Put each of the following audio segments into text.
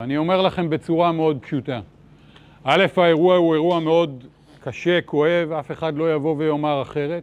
אני אומר לכם בצורה מאוד פשוטה. א', האירוע הוא אירוע מאוד קשה, כואב, אף אחד לא יבוא ויאמר אחרת.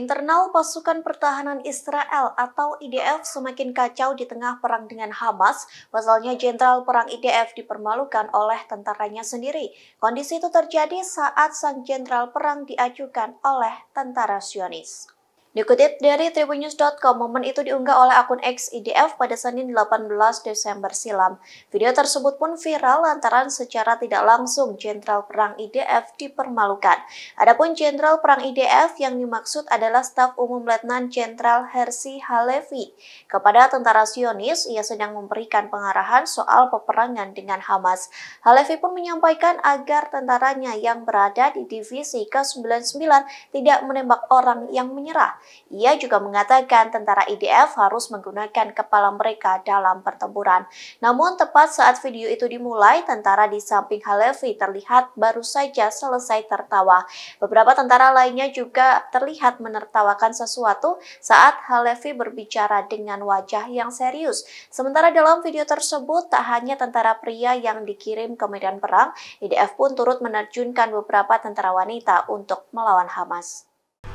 Internal pasukan pertahanan Israel atau IDF semakin kacau di tengah perang dengan Hamas. Pasalnya jenderal perang IDF dipermalukan oleh tentaranya sendiri. Kondisi itu terjadi saat sang jenderal perang diajukan oleh tentara Sionis. Dikutip dari tribunnews.com, momen itu diunggah oleh akun X pada Senin 18 Desember silam. Video tersebut pun viral lantaran secara tidak langsung Jenderal Perang IDF dipermalukan. Adapun Jenderal Perang IDF yang dimaksud adalah staf umum Letnan Jenderal Hersi Halevi. Kepada tentara Sionis, ia sedang memberikan pengarahan soal peperangan dengan Hamas. Halevi pun menyampaikan agar tentaranya yang berada di divisi ke-99 tidak menembak orang yang menyerah ia juga mengatakan tentara IDF e harus menggunakan kepala mereka dalam pertempuran. Namun tepat saat video itu dimulai, tentara di samping Halevi terlihat baru saja selesai tertawa. Beberapa tentara lainnya juga terlihat menertawakan sesuatu saat Halevi berbicara dengan wajah yang serius. Sementara dalam video tersebut, tak hanya tentara pria yang dikirim ke medan perang, IDF e pun turut menerjunkan beberapa tentara wanita untuk melawan Hamas.